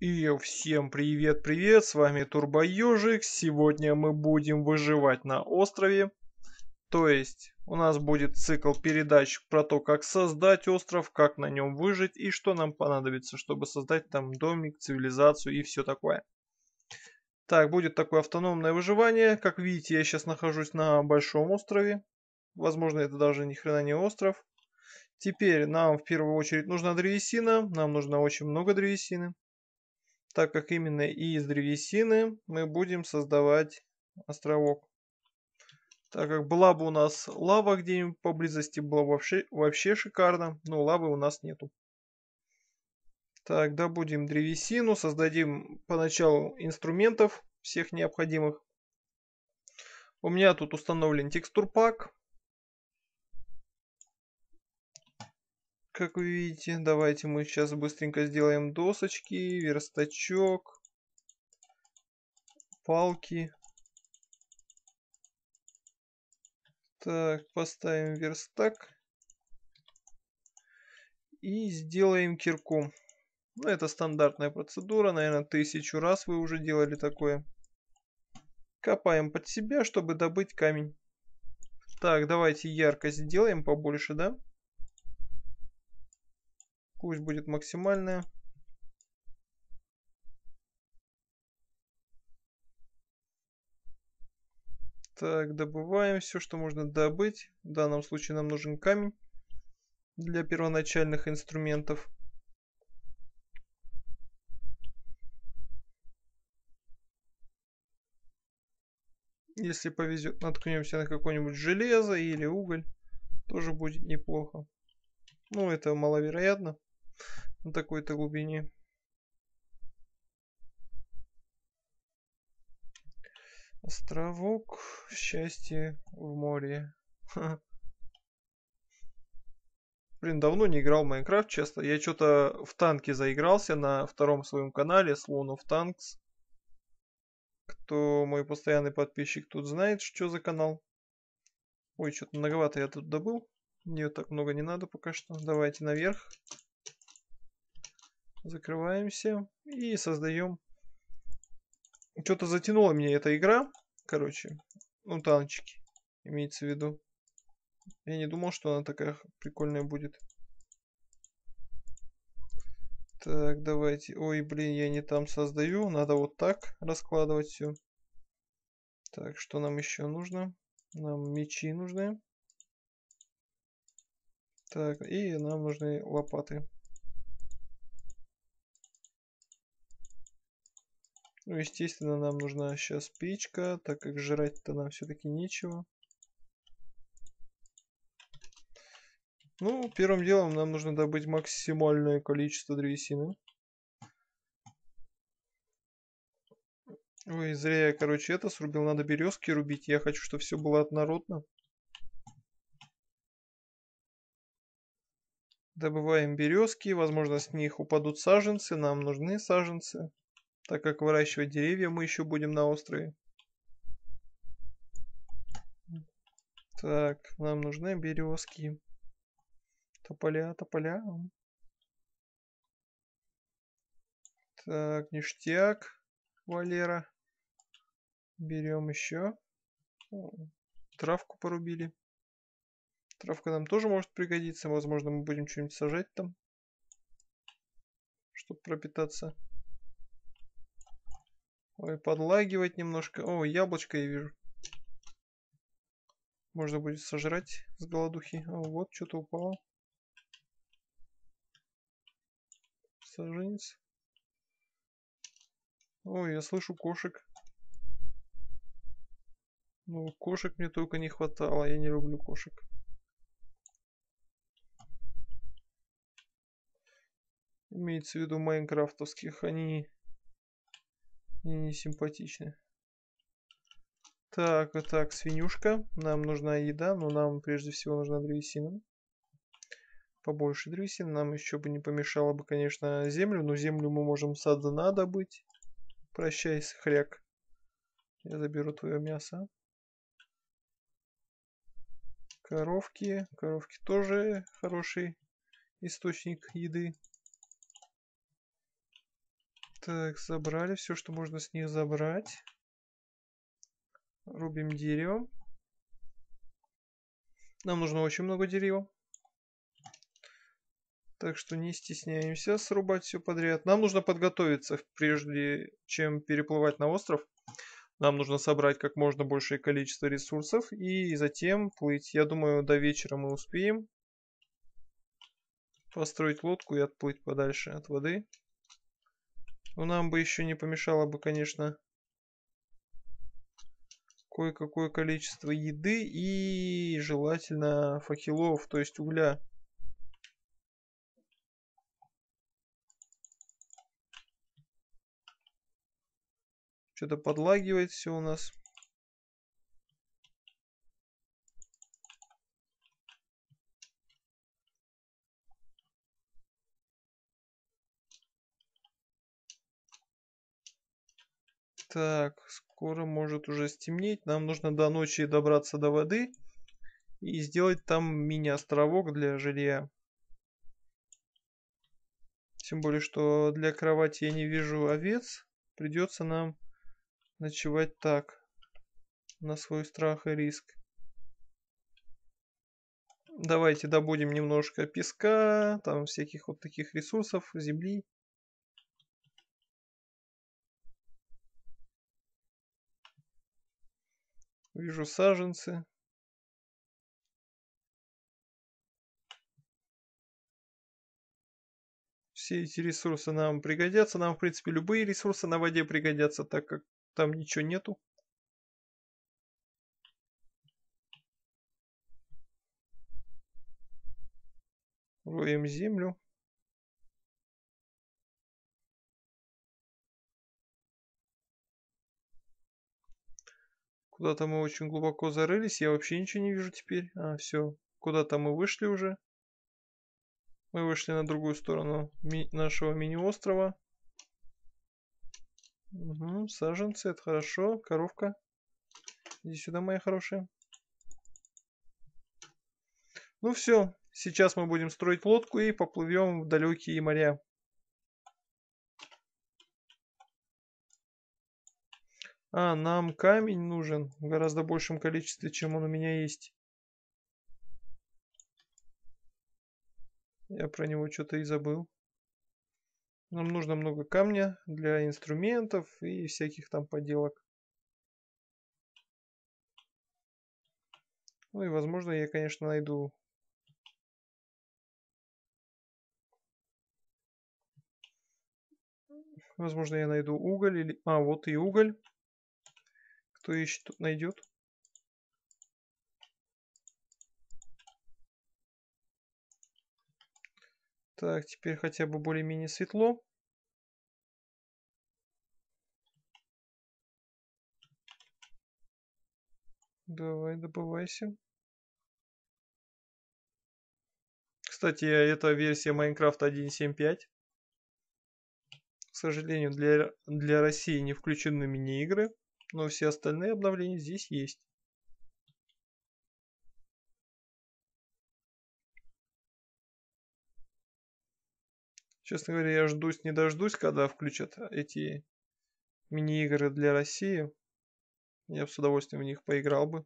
И всем привет-привет, с вами Турбо Сегодня мы будем выживать на острове. То есть у нас будет цикл передач про то, как создать остров, как на нем выжить и что нам понадобится, чтобы создать там домик, цивилизацию и все такое. Так, будет такое автономное выживание. Как видите, я сейчас нахожусь на большом острове. Возможно, это даже ни хрена не остров. Теперь нам в первую очередь нужна древесина. Нам нужно очень много древесины. Так как именно из древесины мы будем создавать островок. Так как была бы у нас лава где-нибудь поблизости, было вообще, вообще шикарно. Но лавы у нас нету. Так, добудем древесину, создадим поначалу инструментов всех необходимых. У меня тут установлен текстур пак. Как вы видите, давайте мы сейчас быстренько сделаем досочки, верстачок, палки. Так, поставим верстак. И сделаем кирку. Ну, это стандартная процедура, наверное, тысячу раз вы уже делали такое. Копаем под себя, чтобы добыть камень. Так, давайте яркость сделаем побольше, да? Да. Пусть будет максимальная. Так, добываем все, что можно добыть. В данном случае нам нужен камень для первоначальных инструментов. Если повезет, наткнемся на какое-нибудь железо или уголь, тоже будет неплохо. Ну, это маловероятно на такой-то глубине. Островок счастья в море. Блин, давно не играл в Майнкрафт, честно. Я что-то в танке заигрался на втором своем канале, Sloan of Tanks. Кто мой постоянный подписчик тут знает, что за канал. Ой, что-то многовато я тут добыл. Мне так много не надо пока что. Давайте наверх. Закрываемся и создаем. Что-то затянула мне эта игра. Короче, ну танчики имеется в виду. Я не думал, что она такая прикольная будет. Так, давайте. Ой, блин, я не там создаю. Надо вот так раскладывать все. Так, что нам еще нужно? Нам мечи нужны. Так, и нам нужны лопаты. Ну, естественно, нам нужна сейчас печка, так как жрать-то нам все-таки нечего. Ну, первым делом нам нужно добыть максимальное количество древесины. Ой, зря я, короче, это срубил. Надо березки рубить. Я хочу, чтобы все было однородно. Добываем березки. Возможно, с них упадут саженцы. Нам нужны саженцы так как выращивать деревья мы еще будем на острове. Так, нам нужны березки. Тополя, тополя. Так, ништяк, Валера. Берем еще. Травку порубили. Травка нам тоже может пригодиться. Возможно, мы будем что-нибудь сажать там, чтобы пропитаться. Ой, подлагивает немножко. О, яблочко я вижу. Можно будет сожрать с голодухи. А вот что-то упало. Саженец. Ой, я слышу кошек. Ну, кошек мне только не хватало. Я не люблю кошек. Имеется в виду майнкрафтовских. Они не симпатичны. Так, так, свинюшка. Нам нужна еда, но нам прежде всего нужна древесина. Побольше древесины. Нам еще бы не помешало бы, конечно, землю, но землю мы можем со надо быть. Прощай, хряк. Я заберу твое мясо. Коровки. Коровки тоже хороший источник еды. Так, забрали все, что можно с них забрать. Рубим дерево. Нам нужно очень много дерева. Так что не стесняемся срубать все подряд. Нам нужно подготовиться, прежде чем переплывать на остров. Нам нужно собрать как можно большее количество ресурсов и затем плыть. Я думаю, до вечера мы успеем построить лодку и отплыть подальше от воды. Ну, нам бы еще не помешало бы, конечно, кое-какое количество еды и желательно факелов, то есть угля. Что-то подлагивает все у нас. Так, скоро может уже стемнеть. Нам нужно до ночи добраться до воды и сделать там мини-островок для жилья. Тем более, что для кровати я не вижу овец. Придется нам ночевать так. На свой страх и риск. Давайте добудем немножко песка, там всяких вот таких ресурсов, земли. Вижу саженцы. Все эти ресурсы нам пригодятся. Нам, в принципе, любые ресурсы на воде пригодятся, так как там ничего нету. Роем землю. Куда-то мы очень глубоко зарылись, я вообще ничего не вижу теперь. А, все, куда-то мы вышли уже. Мы вышли на другую сторону ми нашего мини-острова. Угу, саженцы, это хорошо. Коровка. Иди сюда, мои хорошие. Ну все, сейчас мы будем строить лодку и поплывем в далекие моря. А нам камень нужен в гораздо большем количестве, чем он у меня есть. Я про него что-то и забыл. Нам нужно много камня для инструментов и всяких там поделок. Ну и возможно я, конечно, найду Возможно, я найду уголь или... А, вот и уголь. Кто ищет, тот найдет. Так, теперь хотя бы более-менее светло. Давай, добывайся. Кстати, это версия Minecraft 1.7.5. К сожалению, для, для России не включены мини-игры но все остальные обновления здесь есть. Честно говоря, я ждусь, не дождусь, когда включат эти мини-игры для России. Я бы с удовольствием в них поиграл бы.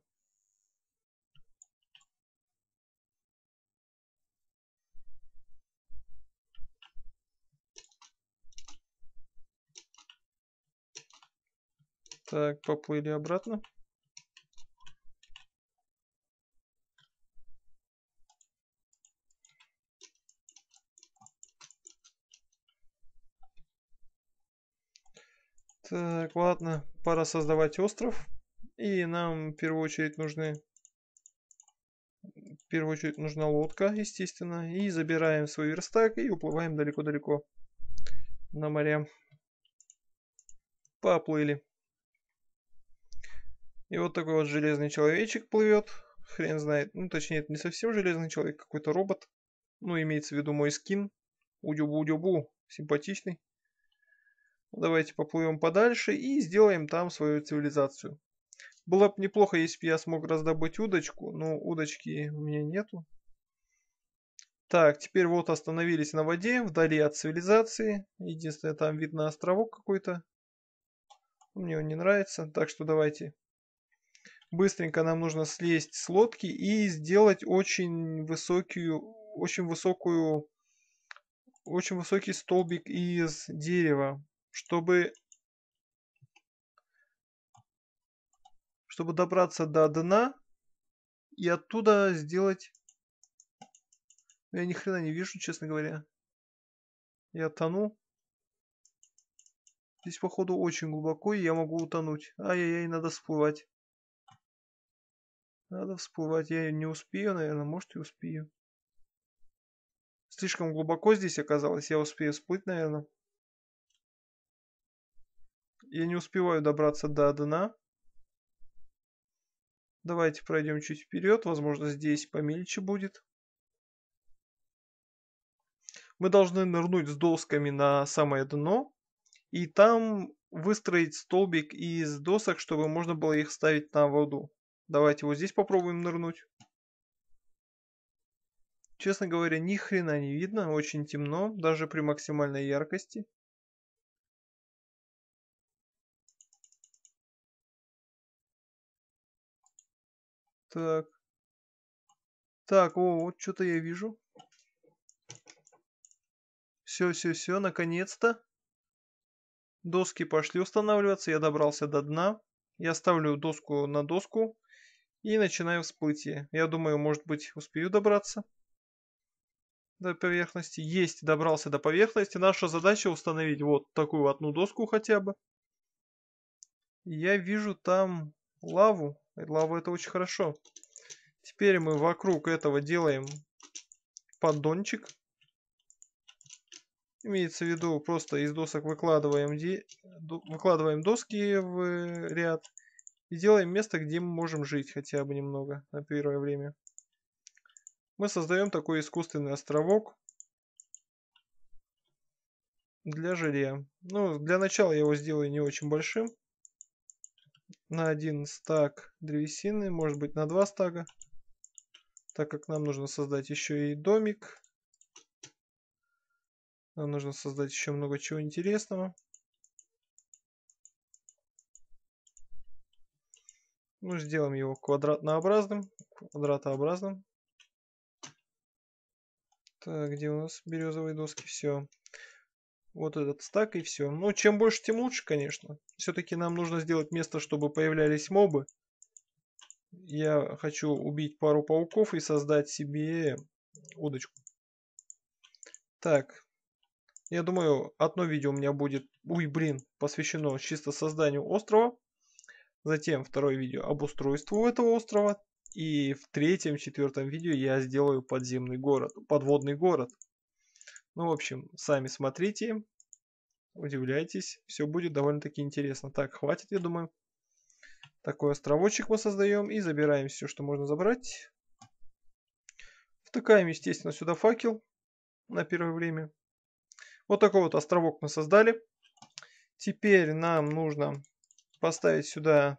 Так, э, поплыли обратно. Так, ладно, пора создавать остров. И нам в первую очередь нужны... В первую очередь нужна лодка, естественно. И забираем свой верстак и уплываем далеко-далеко на море. Поплыли. И вот такой вот железный человечек плывет. Хрен знает. Ну, точнее, это не совсем железный человек, какой-то робот. Ну, имеется в виду мой скин. Удюбу-удюбу. Симпатичный. Ну, давайте поплывем подальше и сделаем там свою цивилизацию. Было бы неплохо, если бы я смог раздобыть удочку, но удочки у меня нету. Так, теперь вот остановились на воде, вдали от цивилизации. Единственное, там видно островок какой-то. Мне он не нравится, так что давайте быстренько нам нужно слезть с лодки и сделать очень высокую, очень высокую, очень высокий столбик из дерева, чтобы чтобы добраться до дна и оттуда сделать... Я ни хрена не вижу, честно говоря. Я тону. Здесь, походу, очень глубоко, и я могу утонуть. Ай-яй-яй, надо всплывать. Надо всплывать. Я не успею, наверное. Может, и успею. Слишком глубоко здесь оказалось. Я успею всплыть, наверное. Я не успеваю добраться до дна. Давайте пройдем чуть вперед. Возможно, здесь помельче будет. Мы должны нырнуть с досками на самое дно. И там выстроить столбик из досок, чтобы можно было их ставить на воду. Давайте вот здесь попробуем нырнуть. Честно говоря, ни хрена не видно, очень темно, даже при максимальной яркости. Так. Так, о, вот что-то я вижу. Все, все, все, наконец-то. Доски пошли устанавливаться, я добрался до дна. Я ставлю доску на доску и начинаю всплытие. Я думаю, может быть, успею добраться до поверхности. Есть, добрался до поверхности. Наша задача установить вот такую одну доску хотя бы. Я вижу там лаву. Лава это очень хорошо. Теперь мы вокруг этого делаем поддончик. Имеется в виду, просто из досок выкладываем, де... выкладываем доски в э, ряд и делаем место, где мы можем жить хотя бы немного на первое время. Мы создаем такой искусственный островок для жилья. Ну, для начала я его сделаю не очень большим. На один стак древесины, может быть на два стага. Так как нам нужно создать еще и домик. Нам нужно создать еще много чего интересного. Ну, сделаем его квадратнообразным, квадратообразным. Так, где у нас березовые доски? Все. Вот этот стак и все. Ну, чем больше, тем лучше, конечно. Все-таки нам нужно сделать место, чтобы появлялись мобы. Я хочу убить пару пауков и создать себе удочку. Так. Я думаю, одно видео у меня будет... Ой, блин, посвящено чисто созданию острова. Затем второе видео об устройстве этого острова. И в третьем, четвертом видео я сделаю подземный город, подводный город. Ну, в общем, сами смотрите, удивляйтесь, все будет довольно-таки интересно. Так, хватит, я думаю. Такой островочек мы создаем и забираем все, что можно забрать. Втыкаем, естественно, сюда факел на первое время. Вот такой вот островок мы создали. Теперь нам нужно поставить сюда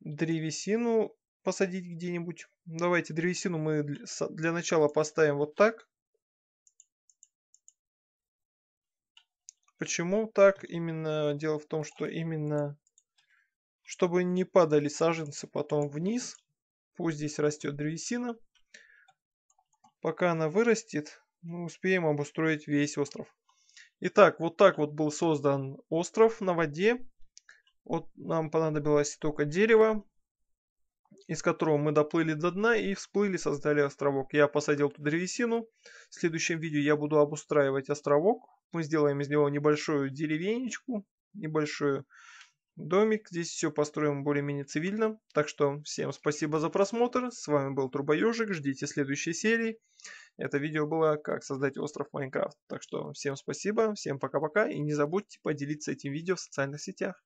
древесину, посадить где-нибудь. Давайте древесину мы для начала поставим вот так. Почему так? Именно дело в том, что именно чтобы не падали саженцы потом вниз. Пусть здесь растет древесина. Пока она вырастет, мы успеем обустроить весь остров. Итак, вот так вот был создан остров на воде. Вот нам понадобилось только дерево, из которого мы доплыли до дна и всплыли, создали островок. Я посадил ту древесину. В следующем видео я буду обустраивать островок. Мы сделаем из него небольшую деревенечку, небольшую домик. Здесь все построим более-менее цивильно. Так что всем спасибо за просмотр. С вами был Трубоежик. Ждите следующей серии. Это видео было «Как создать остров Майнкрафт». Так что всем спасибо, всем пока-пока. И не забудьте поделиться этим видео в социальных сетях.